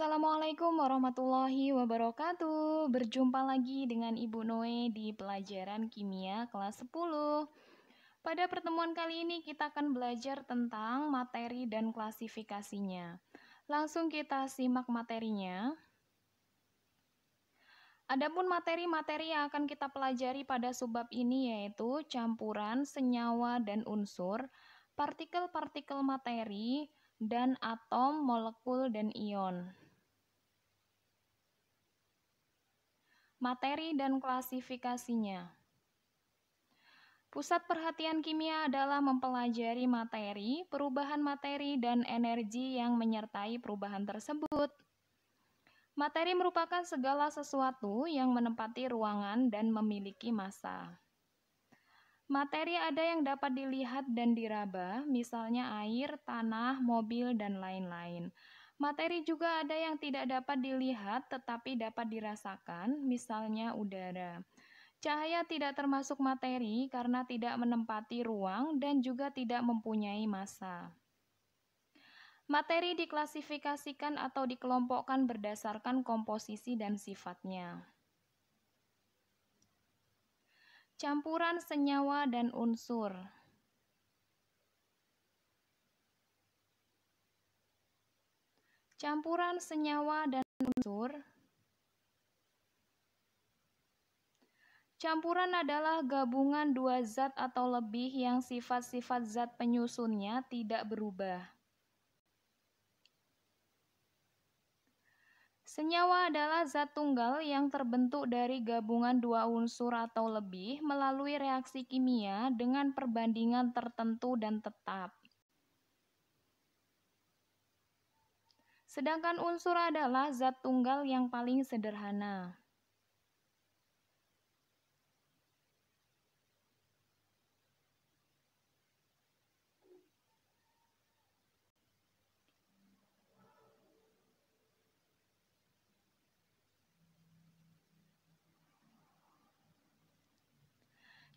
Assalamualaikum warahmatullahi wabarakatuh. Berjumpa lagi dengan Ibu Noe di pelajaran kimia kelas 10. Pada pertemuan kali ini kita akan belajar tentang materi dan klasifikasinya. Langsung kita simak materinya. Adapun materi-materi yang akan kita pelajari pada subbab ini yaitu campuran, senyawa dan unsur, partikel-partikel materi, dan atom, molekul, dan ion. materi dan klasifikasinya. Pusat perhatian kimia adalah mempelajari materi, perubahan materi, dan energi yang menyertai perubahan tersebut. Materi merupakan segala sesuatu yang menempati ruangan dan memiliki massa. Materi ada yang dapat dilihat dan diraba, misalnya air, tanah, mobil, dan lain-lain. Materi juga ada yang tidak dapat dilihat tetapi dapat dirasakan, misalnya udara. Cahaya tidak termasuk materi karena tidak menempati ruang dan juga tidak mempunyai massa. Materi diklasifikasikan atau dikelompokkan berdasarkan komposisi dan sifatnya. Campuran senyawa dan unsur. campuran senyawa dan unsur. Campuran adalah gabungan dua zat atau lebih yang sifat-sifat zat penyusunnya tidak berubah. Senyawa adalah zat tunggal yang terbentuk dari gabungan dua unsur atau lebih melalui reaksi kimia dengan perbandingan tertentu dan tetap. Sedangkan unsur adalah zat tunggal yang paling sederhana.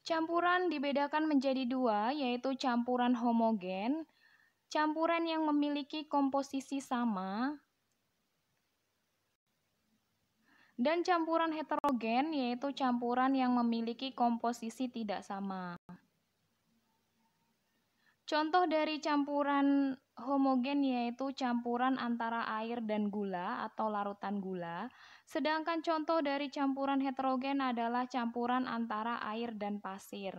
Campuran dibedakan menjadi dua, yaitu campuran homogen campuran yang memiliki komposisi sama dan campuran heterogen yaitu campuran yang memiliki komposisi tidak sama. Contoh dari campuran homogen yaitu campuran antara air dan gula atau larutan gula, sedangkan contoh dari campuran heterogen adalah campuran antara air dan pasir.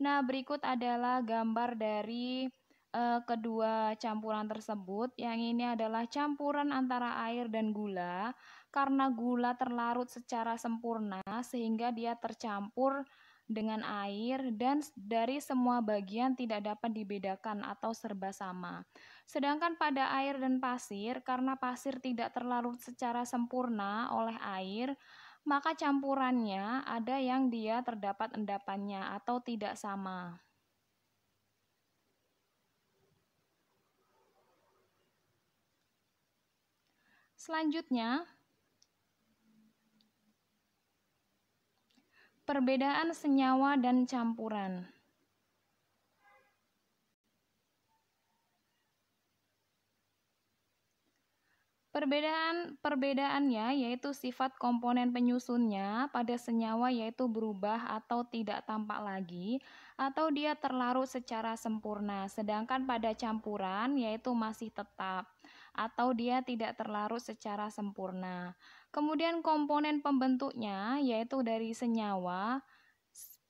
Nah, berikut adalah gambar dari Eh, kedua campuran tersebut. Yang ini adalah campuran antara air dan gula karena gula terlarut secara sempurna sehingga dia tercampur dengan air dan dari semua bagian tidak dapat dibedakan atau serba sama. Sedangkan pada air dan pasir, karena pasir tidak terlarut secara sempurna oleh air, maka campurannya ada yang dia terdapat endapannya atau tidak sama. Selanjutnya, perbedaan senyawa dan campuran. Perbedaan perbedaannya yaitu sifat komponen penyusunnya pada senyawa yaitu berubah atau tidak tampak lagi atau dia terlarut secara sempurna sedangkan pada campuran yaitu masih tetap atau dia tidak terlarut secara sempurna. Kemudian komponen pembentuknya yaitu dari senyawa.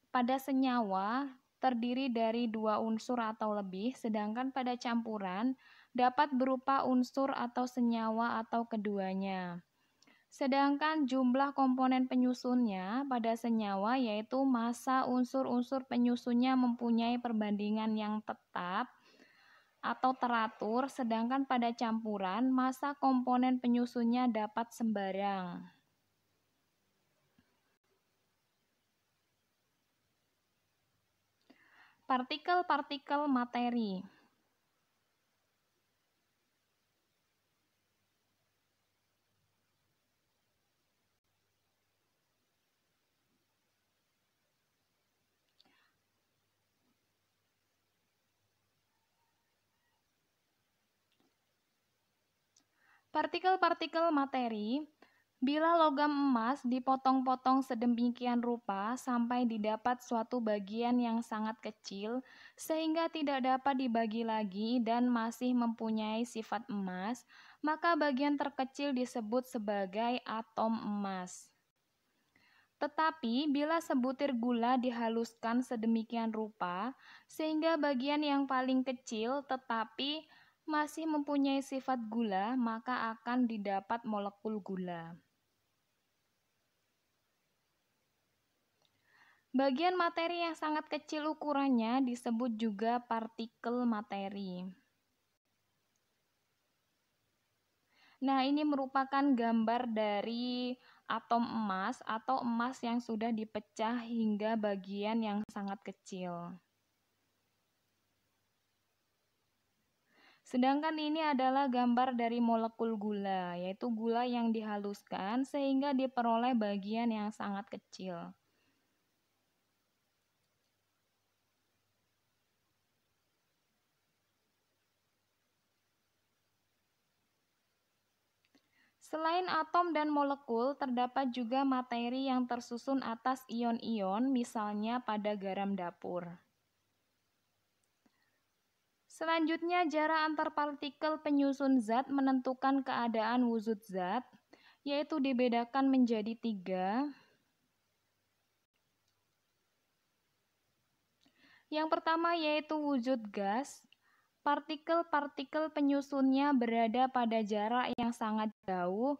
Pada senyawa terdiri dari dua unsur atau lebih, sedangkan pada campuran dapat berupa unsur atau senyawa atau keduanya. Sedangkan jumlah komponen penyusunnya pada senyawa yaitu massa unsur-unsur penyusunnya mempunyai perbandingan yang tetap atau teratur, sedangkan pada campuran masa komponen penyusunnya dapat sembarang. Partikel-partikel materi. Partikel-partikel materi bila logam emas dipotong-potong sedemikian rupa sampai didapat suatu bagian yang sangat kecil, sehingga tidak dapat dibagi lagi dan masih mempunyai sifat emas, maka bagian terkecil disebut sebagai atom emas. Tetapi bila sebutir gula dihaluskan sedemikian rupa, sehingga bagian yang paling kecil tetapi masih mempunyai sifat gula, maka akan didapat molekul gula. Bagian materi yang sangat kecil ukurannya disebut juga partikel materi. Nah, ini merupakan gambar dari atom emas atau emas yang sudah dipecah hingga bagian yang sangat kecil. Sedangkan ini adalah gambar dari molekul gula, yaitu gula yang dihaluskan sehingga diperoleh bagian yang sangat kecil. Selain atom dan molekul, terdapat juga materi yang tersusun atas ion-ion, misalnya pada garam dapur. Selanjutnya, jarak antar partikel penyusun zat menentukan keadaan wujud zat, yaitu dibedakan menjadi tiga. Yang pertama yaitu wujud gas. Partikel-partikel penyusunnya berada pada jarak yang sangat jauh,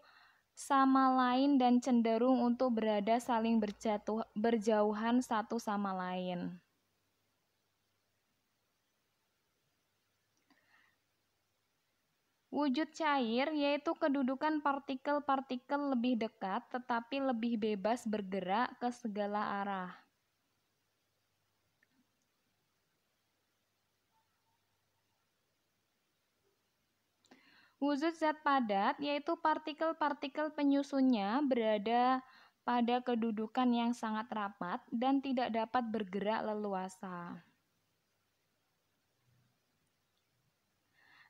sama lain dan cenderung untuk berada saling berjatuh, berjauhan satu sama lain. Wujud cair yaitu kedudukan partikel-partikel lebih dekat tetapi lebih bebas bergerak ke segala arah. Wujud zat padat yaitu partikel-partikel penyusunnya berada pada kedudukan yang sangat rapat dan tidak dapat bergerak leluasa.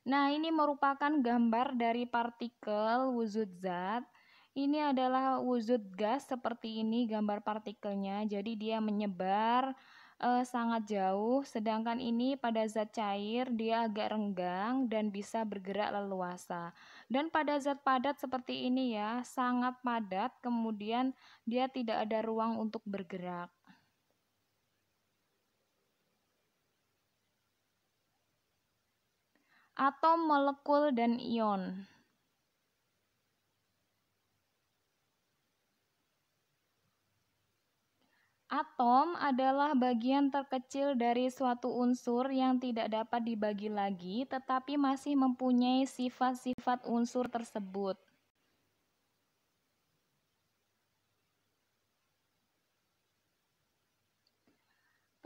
Nah, ini merupakan gambar dari partikel wujud zat. Ini adalah wujud gas seperti ini gambar partikelnya. Jadi dia menyebar e, sangat jauh, sedangkan ini pada zat cair dia agak renggang dan bisa bergerak leluasa. Dan pada zat padat seperti ini ya, sangat padat kemudian dia tidak ada ruang untuk bergerak. atom, molekul, dan ion. Atom adalah bagian terkecil dari suatu unsur yang tidak dapat dibagi lagi, tetapi masih mempunyai sifat-sifat unsur tersebut.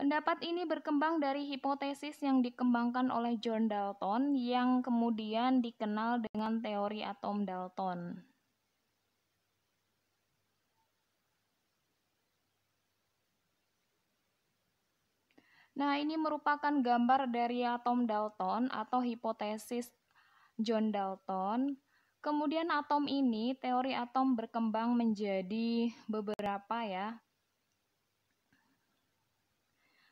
Pendapat ini berkembang dari hipotesis yang dikembangkan oleh John Dalton yang kemudian dikenal dengan teori atom Dalton. Nah, ini merupakan gambar dari atom Dalton atau hipotesis John Dalton. Kemudian atom ini, teori atom berkembang menjadi beberapa ya,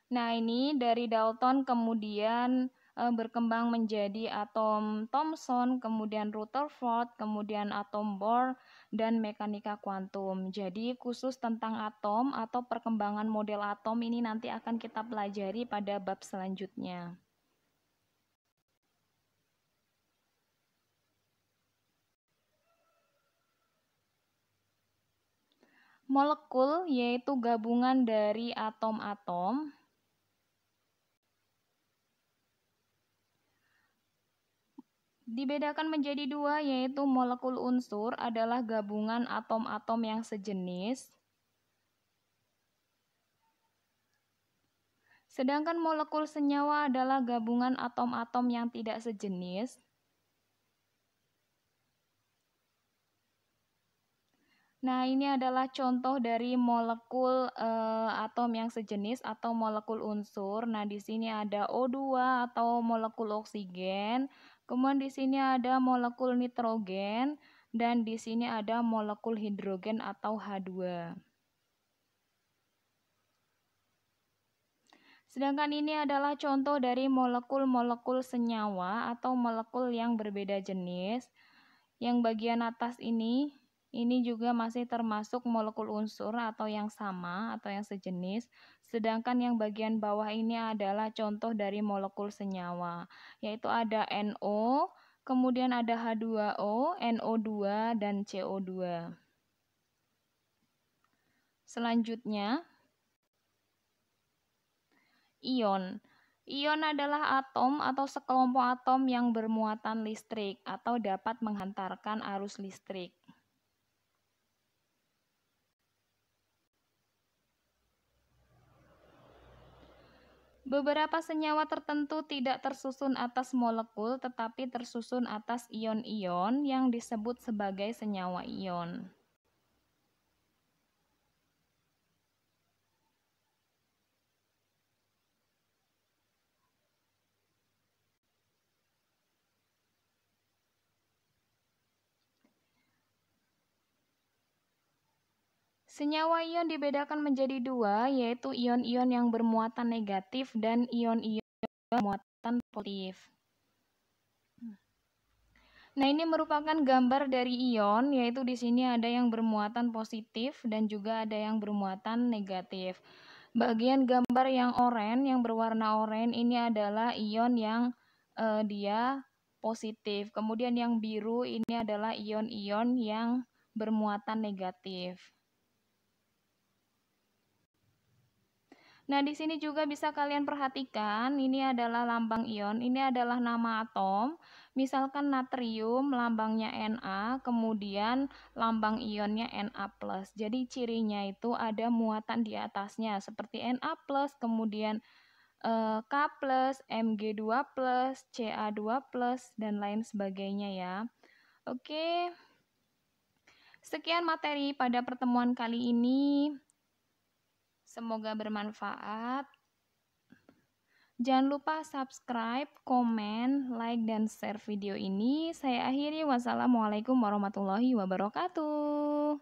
Nah, ini dari Dalton kemudian e, berkembang menjadi atom Thomson, kemudian Rutherford, kemudian atom Bohr, dan mekanika kuantum. Jadi, khusus tentang atom atau perkembangan model atom ini nanti akan kita pelajari pada bab selanjutnya. Molekul yaitu gabungan dari atom-atom Dibedakan menjadi dua, yaitu molekul unsur adalah gabungan atom-atom yang sejenis, sedangkan molekul senyawa adalah gabungan atom-atom yang tidak sejenis. Nah, ini adalah contoh dari molekul e, atom yang sejenis atau molekul unsur. Nah, di sini ada O2 atau molekul oksigen, Kemudian di sini ada molekul nitrogen dan di sini ada molekul hidrogen atau H2. Sedangkan ini adalah contoh dari molekul-molekul senyawa atau molekul yang berbeda jenis. Yang bagian atas ini ini juga masih termasuk molekul unsur atau yang sama atau yang sejenis, sedangkan yang bagian bawah ini adalah contoh dari molekul senyawa, yaitu ada NO, kemudian ada H2O, NO2, dan CO2. Selanjutnya, ion. Ion adalah atom atau sekelompok atom yang bermuatan listrik atau dapat menghantarkan arus listrik. Beberapa senyawa tertentu tidak tersusun atas molekul, tetapi tersusun atas ion-ion yang disebut sebagai senyawa ion. Senyawa ion dibedakan menjadi dua, yaitu ion-ion yang bermuatan negatif dan ion-ion yang bermuatan positif. Nah, ini merupakan gambar dari ion, yaitu di sini ada yang bermuatan positif dan juga ada yang bermuatan negatif. Bagian gambar yang oranye, yang berwarna oranye, ini adalah ion yang eh, dia positif. Kemudian yang biru ini adalah ion-ion yang bermuatan negatif. Nah, di sini juga bisa kalian perhatikan, ini adalah lambang ion, ini adalah nama atom. Misalkan natrium lambangnya Na, kemudian lambang ionnya Na+. Jadi cirinya itu ada muatan di atasnya seperti Na+, kemudian eh, K+, Mg2+, Ca2+, dan lain sebagainya ya. Oke. Sekian materi pada pertemuan kali ini. Semoga bermanfaat. Jangan lupa subscribe, komen, like, dan share video ini. Saya akhiri. Wassalamualaikum warahmatullahi wabarakatuh.